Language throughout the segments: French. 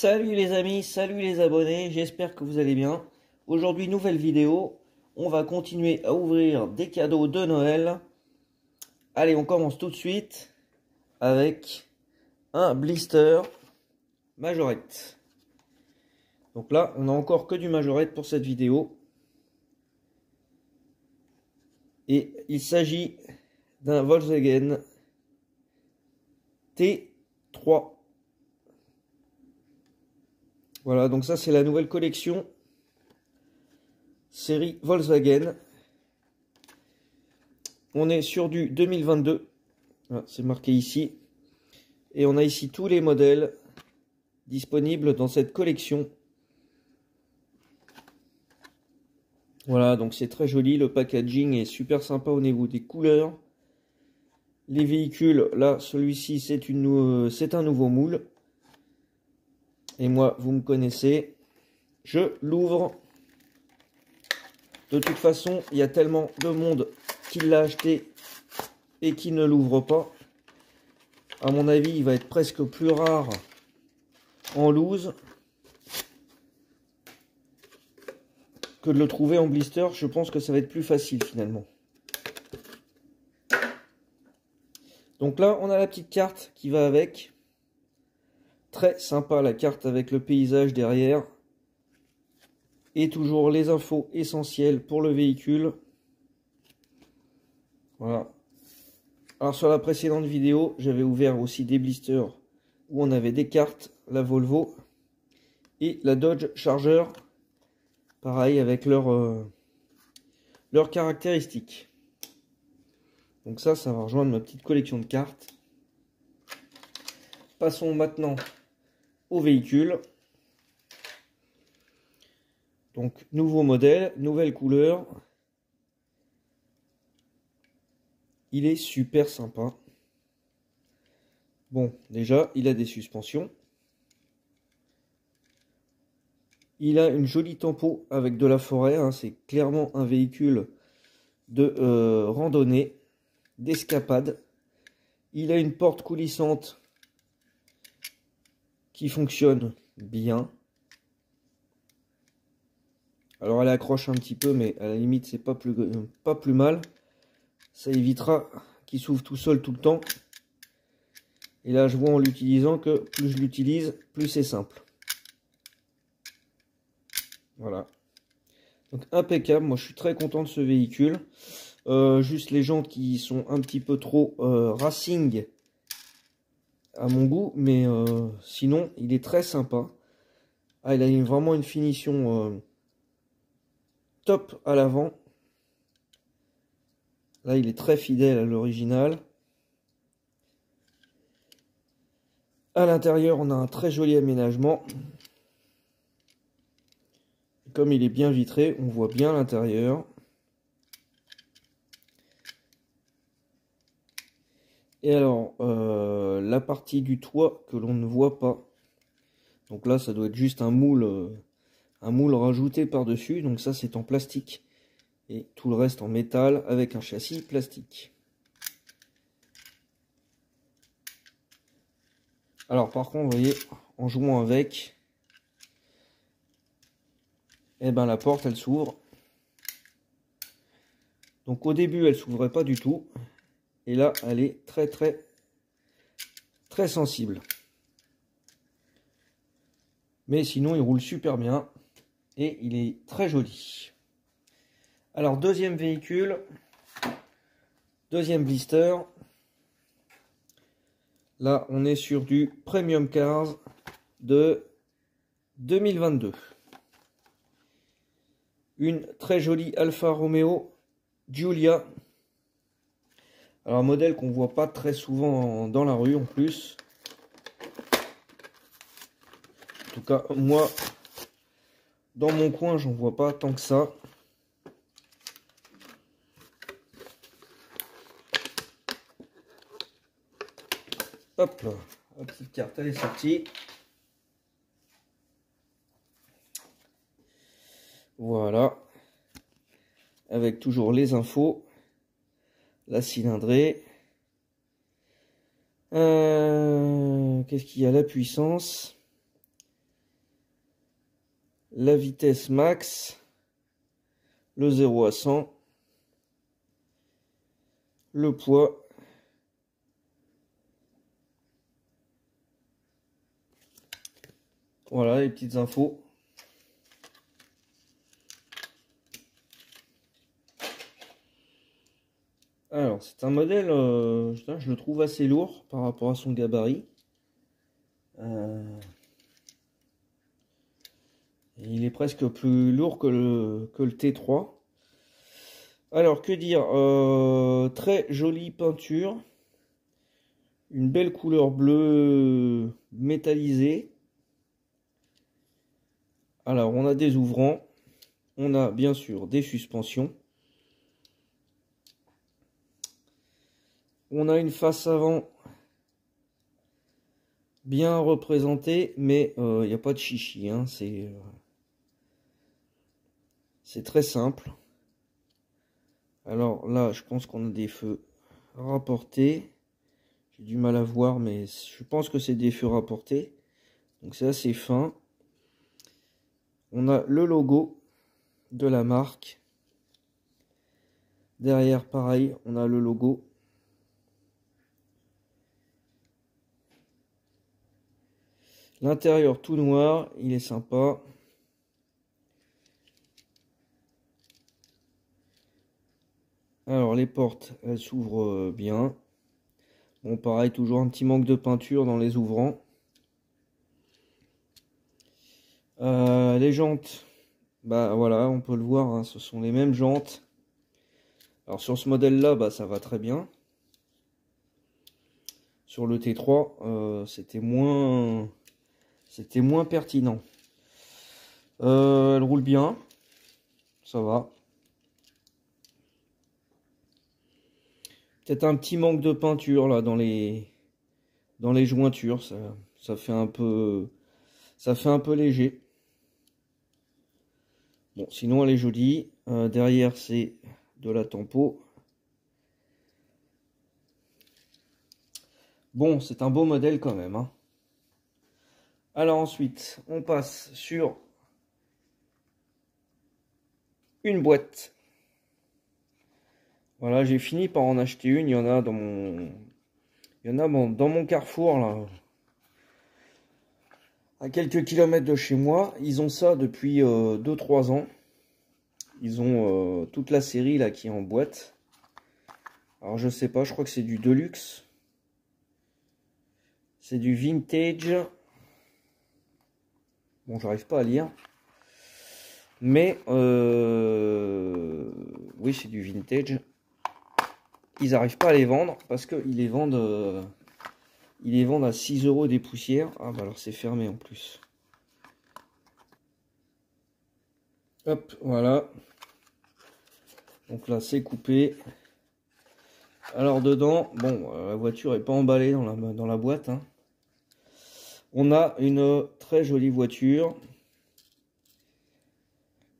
Salut les amis, salut les abonnés, j'espère que vous allez bien. Aujourd'hui, nouvelle vidéo, on va continuer à ouvrir des cadeaux de Noël. Allez, on commence tout de suite avec un blister majorette. Donc là, on n'a encore que du majorette pour cette vidéo. Et il s'agit d'un Volkswagen T3 voilà, donc ça c'est la nouvelle collection série Volkswagen. On est sur du 2022. Ah, c'est marqué ici. Et on a ici tous les modèles disponibles dans cette collection. Voilà, donc c'est très joli. Le packaging est super sympa au niveau des couleurs. Les véhicules, là, celui-ci, c'est euh, un nouveau moule. Et moi, vous me connaissez. Je l'ouvre. De toute façon, il y a tellement de monde qui l'a acheté et qui ne l'ouvre pas. À mon avis, il va être presque plus rare en loose que de le trouver en blister. Je pense que ça va être plus facile finalement. Donc là, on a la petite carte qui va avec sympa la carte avec le paysage derrière. Et toujours les infos essentielles pour le véhicule. Voilà. Alors sur la précédente vidéo, j'avais ouvert aussi des blisters où on avait des cartes, la Volvo et la Dodge Charger. Pareil avec euh, leurs caractéristiques. Donc ça, ça va rejoindre ma petite collection de cartes. Passons maintenant au véhicule. Donc nouveau modèle, nouvelle couleur. Il est super sympa. Bon, déjà, il a des suspensions. Il a une jolie tempo avec de la forêt. Hein. C'est clairement un véhicule de euh, randonnée, d'escapade. Il a une porte coulissante fonctionne bien. Alors elle accroche un petit peu, mais à la limite c'est pas plus, pas plus mal. Ça évitera qu'il s'ouvre tout seul tout le temps. Et là je vois en l'utilisant que plus je l'utilise, plus c'est simple. Voilà. Donc impeccable, moi je suis très content de ce véhicule. Euh, juste les gens qui sont un petit peu trop euh, racing à mon goût, mais euh, sinon, il est très sympa. Ah, il a vraiment une finition euh, top à l'avant. Là, il est très fidèle à l'original. À l'intérieur, on a un très joli aménagement. Comme il est bien vitré, on voit bien l'intérieur. Et alors, euh, la partie du toit que l'on ne voit pas. Donc là, ça doit être juste un moule, euh, un moule rajouté par-dessus. Donc ça, c'est en plastique. Et tout le reste en métal avec un châssis plastique. Alors par contre, vous voyez, en jouant avec, eh ben, la porte, elle s'ouvre. Donc au début, elle s'ouvrait pas du tout. Et là, elle est très, très, très sensible. Mais sinon, il roule super bien. Et il est très joli. Alors, deuxième véhicule. Deuxième blister. Là, on est sur du Premium Cars de 2022. Une très jolie Alfa Romeo Giulia alors, un modèle qu'on voit pas très souvent dans la rue en plus. En tout cas, moi, dans mon coin, j'en vois pas tant que ça. Hop la petite carte, elle est sortie. Voilà. Avec toujours les infos la cylindrée. Euh, qu'est-ce qu'il y a La puissance. La vitesse max. Le 0 à 100. Le poids. Voilà les petites infos. Alors, c'est un modèle, euh, je le trouve assez lourd par rapport à son gabarit. Euh, il est presque plus lourd que le, que le T3. Alors, que dire euh, Très jolie peinture. Une belle couleur bleue métallisée. Alors, on a des ouvrants. On a bien sûr des suspensions. On a une face avant bien représentée, mais il euh, n'y a pas de chichi. Hein, euh, c'est très simple. Alors là, je pense qu'on a des feux rapportés. J'ai du mal à voir, mais je pense que c'est des feux rapportés. Donc c'est assez fin. On a le logo de la marque. Derrière, pareil, on a le logo L'intérieur tout noir, il est sympa. Alors les portes, elles s'ouvrent euh, bien. Bon pareil, toujours un petit manque de peinture dans les ouvrants. Euh, les jantes, bah voilà, on peut le voir, hein, ce sont les mêmes jantes. Alors sur ce modèle là, bah ça va très bien. Sur le T3, euh, c'était moins c'était moins pertinent. Euh, elle roule bien. Ça va. Peut-être un petit manque de peinture là dans les dans les jointures. Ça, ça fait un peu ça fait un peu léger. Bon, sinon elle est jolie. Euh, derrière c'est de la tempo. Bon, c'est un beau modèle quand même. Hein. Alors ensuite, on passe sur une boîte. Voilà, j'ai fini par en acheter une. Il y en a dans mon, y en a dans mon carrefour là, à quelques kilomètres de chez moi. Ils ont ça depuis euh, deux 2-3 ans. Ils ont euh, toute la série là qui est en boîte. Alors je sais pas, je crois que c'est du Deluxe. C'est du Vintage j'arrive pas à lire. Mais euh, oui, c'est du vintage. Ils arrivent pas à les vendre parce qu'ils les vendent. Euh, ils les vendent à 6 euros des poussières. Ah, bah alors c'est fermé en plus. Hop, voilà. Donc là c'est coupé. Alors dedans, bon, euh, la voiture est pas emballée dans la, dans la boîte. Hein. On a une très jolie voiture.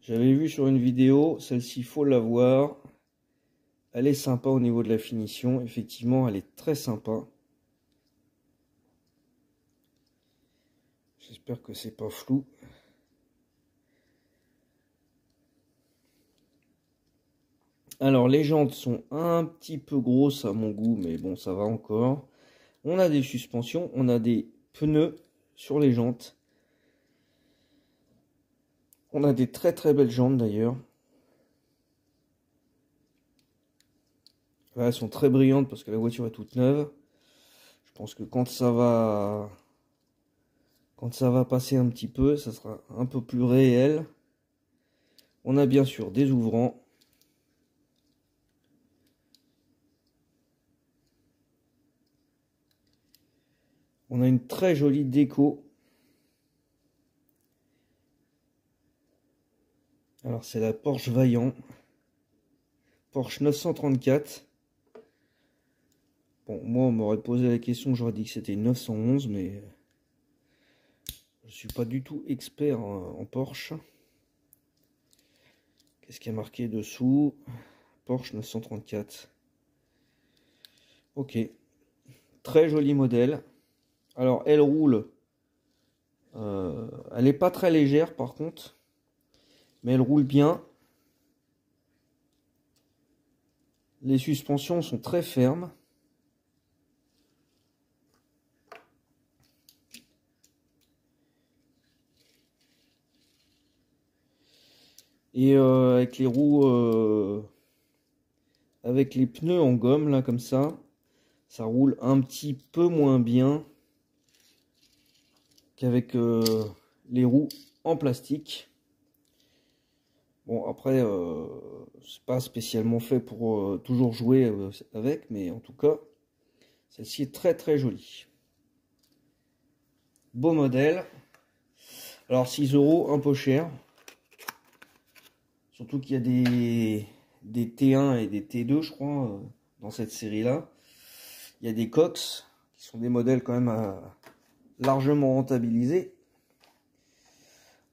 J'avais vu sur une vidéo, celle-ci, faut l'avoir. Elle est sympa au niveau de la finition. Effectivement, elle est très sympa. J'espère que c'est pas flou. Alors, les jantes sont un petit peu grosses à mon goût, mais bon, ça va encore. On a des suspensions, on a des pneus sur les jantes. On a des très très belles jantes d'ailleurs. elles sont très brillantes parce que la voiture est toute neuve. Je pense que quand ça va quand ça va passer un petit peu, ça sera un peu plus réel. On a bien sûr des ouvrants. On a une très jolie déco. Alors c'est la Porsche Vaillant. Porsche 934. Bon, moi on m'aurait posé la question, j'aurais dit que c'était 911, mais euh, je suis pas du tout expert en, Porsche. Qu'est-ce qui est marqué dessous Porsche 934. Ok. Très joli modèle. Alors, elle roule. Euh, elle n'est pas très légère par contre. Mais elle roule bien. Les suspensions sont très fermes. Et euh, avec les roues, euh, avec les pneus en gomme, là, comme ça, ça roule un petit peu moins bien avec euh, les roues en plastique. Bon, après, euh, c'est pas spécialement fait pour euh, toujours jouer avec, mais en tout cas, celle-ci est très très jolie. Beau modèle. Alors 6 euros, un peu cher. Surtout qu'il y a des, des T1 et des T2, je crois, dans cette série-là. Il y a des Cox, qui sont des modèles quand même à, largement rentabilisé.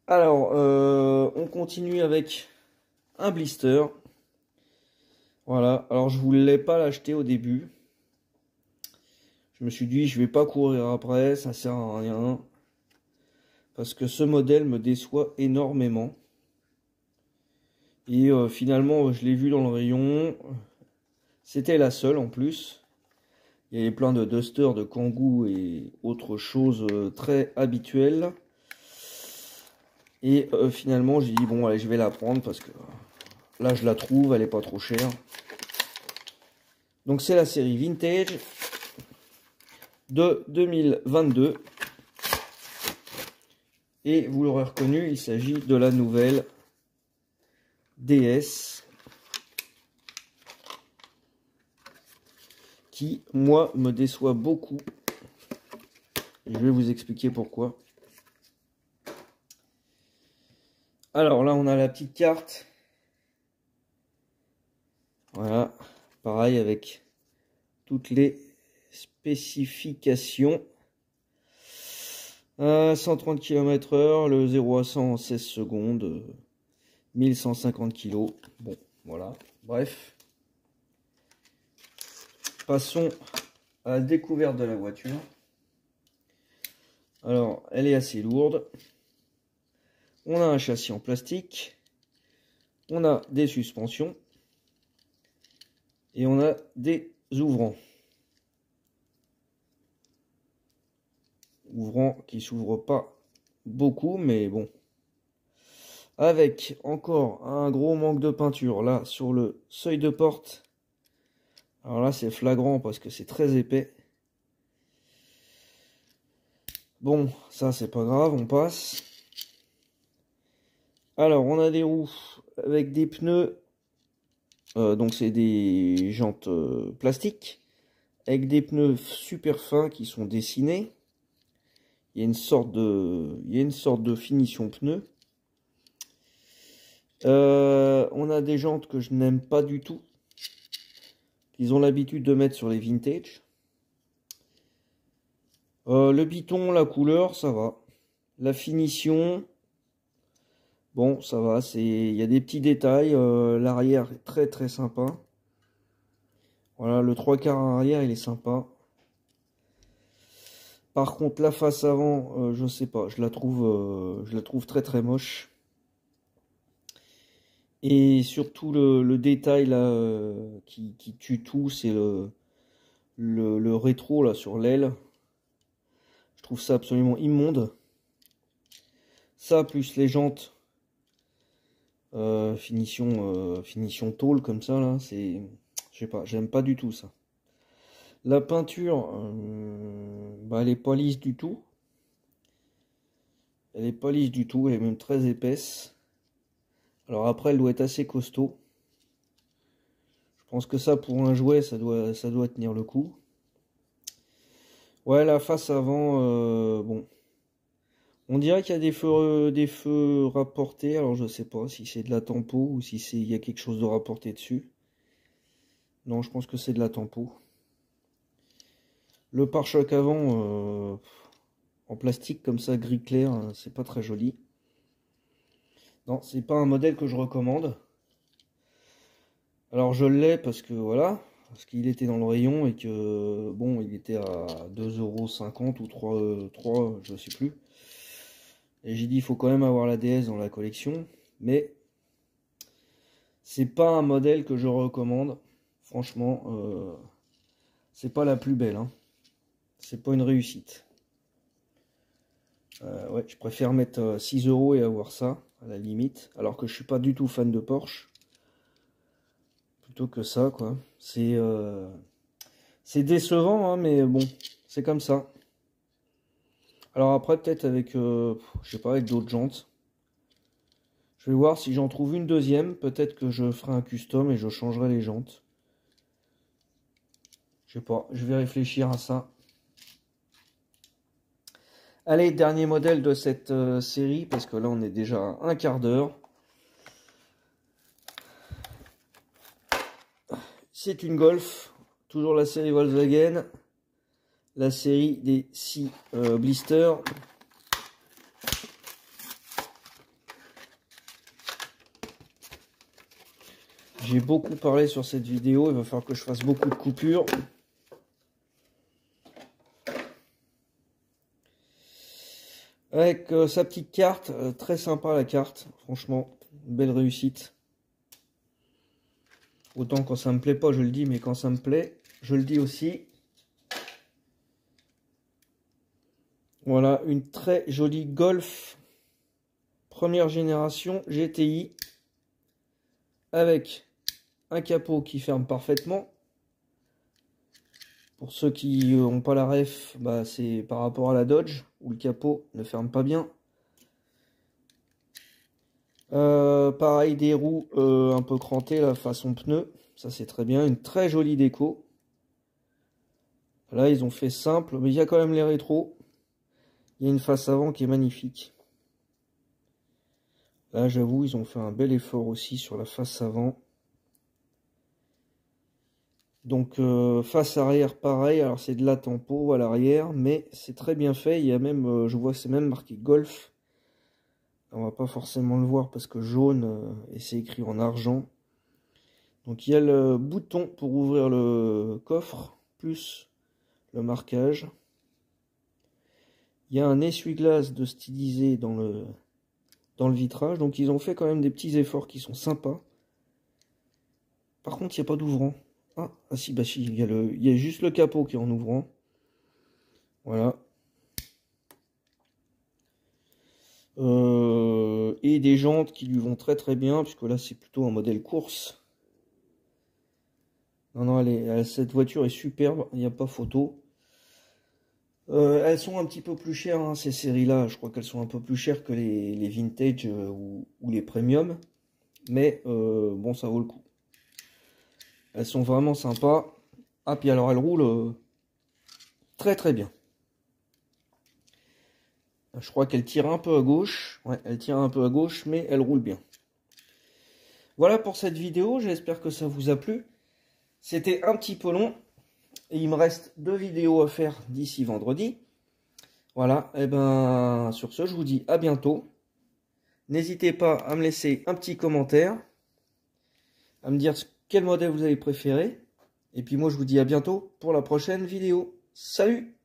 Alors, euh, on continue avec un blister. Voilà, alors je voulais pas l'acheter au début. Je me suis dit, je vais pas courir après, ça sert à rien. Parce que ce modèle me déçoit énormément. Et euh, finalement, je l'ai vu dans le rayon. C'était la seule en plus. Il y avait plein de dusters, de kangous et autres choses euh, très habituelles. Et euh, finalement, j'ai dit, bon, allez, je vais la prendre parce que euh, là, je la trouve, elle n'est pas trop chère. Donc, c'est la série Vintage de 2022. Et vous l'aurez reconnu, il s'agit de la nouvelle DS moi, me déçoit beaucoup. je vais vous expliquer pourquoi. Alors là, on a la petite carte. Voilà, pareil avec toutes les spécifications. 130 euh, km heure, le 0 à 100 en 16 secondes, 1150 euh, kg. Bon, voilà, bref. Passons à la découverte de la voiture. Alors, elle est assez lourde. On a un châssis en plastique. On a des suspensions. Et on a des ouvrants. Ouvrants qui s'ouvrent pas beaucoup, mais bon. Avec encore un gros manque de peinture là sur le seuil de porte alors là, c'est flagrant parce que c'est très épais. Bon, ça, c'est pas grave, on passe. Alors, on a des roues avec des pneus. Euh, donc, c'est des jantes euh, plastiques. Avec des pneus super fins qui sont dessinés. Il y a une sorte de, il une sorte de finition pneu. Euh, on a des jantes que je n'aime pas du tout. Ils ont l'habitude de mettre sur les vintage. Euh, le biton, la couleur, ça va. La finition, bon, ça va. Il y a des petits détails. Euh, l'arrière est très très sympa. Voilà, le trois quarts arrière, il est sympa. Par contre, la face avant, je euh, je sais pas. Je la trouve, je la trouve très très moche. Et surtout le, détail là, euh, qui, tue tout, c'est le, le, rétro là sur l'aile. Je trouve ça absolument immonde. Ça plus les jantes euh, finition euh, finition tôle comme ça là, c'est je sais pas, j'aime pas du tout ça. La peinture, bah, elle est pas lisse du tout. Elle est pas lisse du tout, elle est même très épaisse. Alors après, elle doit être assez costaud. Je pense que ça, pour un jouet, ça doit, ça doit tenir le coup. Ouais, la face avant, euh, bon. On dirait qu'il y a des feux, euh, des feux rapportés. Alors je sais pas si c'est de la tempo ou si c'est il y a quelque chose de rapporté dessus. Non, je pense que c'est de la tempo. Le pare-choc avant, euh, en plastique comme ça, gris clair, hein, c'est pas très joli. Non, c'est pas un modèle que je recommande. Alors je l'ai parce que voilà, parce qu'il était dans le rayon et que bon, il était à 2,50€ ou 3, je euh, je sais plus. Et j'ai dit il faut quand même avoir la DS dans la collection, mais c'est pas un modèle que je recommande. Franchement, euh, c'est pas la plus belle. Hein. C'est pas une réussite. Euh, ouais, je préfère mettre 6 euh, euros et avoir ça, à la limite. Alors que je suis pas du tout fan de Porsche. Plutôt que ça, quoi. C'est euh, décevant, hein, mais bon, c'est comme ça. Alors après, peut-être avec, je sais pas, avec d'autres jantes. Je vais voir si j'en trouve une deuxième. Peut-être que je ferai un custom et je changerai les jantes. Je sais pas, je vais réfléchir à ça. Allez, dernier modèle de cette euh, série, parce que là on est déjà à un quart d'heure. C'est une Golf, toujours la série Volkswagen, la série des 6 euh, blisters. J'ai beaucoup parlé sur cette vidéo, il va falloir que je fasse beaucoup de coupures. Avec euh, sa petite carte, euh, très sympa la carte, franchement, belle réussite. Autant quand ça me plaît pas, je le dis, mais quand ça me plaît, je le dis aussi. Voilà, une très jolie Golf première génération GTI avec un capot qui ferme parfaitement, pour ceux qui n'ont pas la ref, bah, c'est par rapport à la Dodge, où le capot ne ferme pas bien. Euh, pareil, des roues euh, un peu crantées, la façon pneu. Ça, c'est très bien. Une très jolie déco. Là, ils ont fait simple, mais il y a quand même les rétros. Il y a une face avant qui est magnifique. Là, j'avoue, ils ont fait un bel effort aussi sur la face avant. Donc euh, face arrière, pareil. Alors c'est de la tempo à l'arrière, mais c'est très bien fait. Il y a même, euh, je vois c'est même marqué golf. On va pas forcément le voir parce que jaune euh, et c'est écrit en argent. Donc il y a le bouton pour ouvrir le coffre, plus le marquage. Il y a un essuie-glace de stylisé dans le, dans le vitrage. Donc ils ont fait quand même des petits efforts qui sont sympas. Par contre, il n'y a pas d'ouvrant. Ah, si, bah il y, a le, il juste le capot qui est en ouvrant. Voilà. Euh, et des jantes qui lui vont très très bien, puisque là c'est plutôt un modèle course. Non, non, allez, cette voiture est superbe, il n'y a pas photo. Euh, elles sont un petit peu plus chères, hein, ces séries-là. Je crois qu'elles sont un peu plus chères que les, vintage euh, ou, ou, les premium. Mais bon, ça vaut le coup. Elles sont vraiment sympas. Ah, puis alors elles roule euh, très très bien. Euh, je crois qu'elle tire un peu à gauche. Ouais, elle tire un peu à gauche, mais elle roule bien. Voilà pour cette vidéo. J'espère que ça vous a plu. C'était un petit peu long. Et il me reste deux vidéos à faire d'ici vendredi. Voilà, et eh ben sur ce, je vous dis à bientôt. N'hésitez pas à me laisser un petit commentaire, à me dire ce quel modèle vous avez préféré. Et puis moi je vous dis à bientôt pour la prochaine vidéo. Salut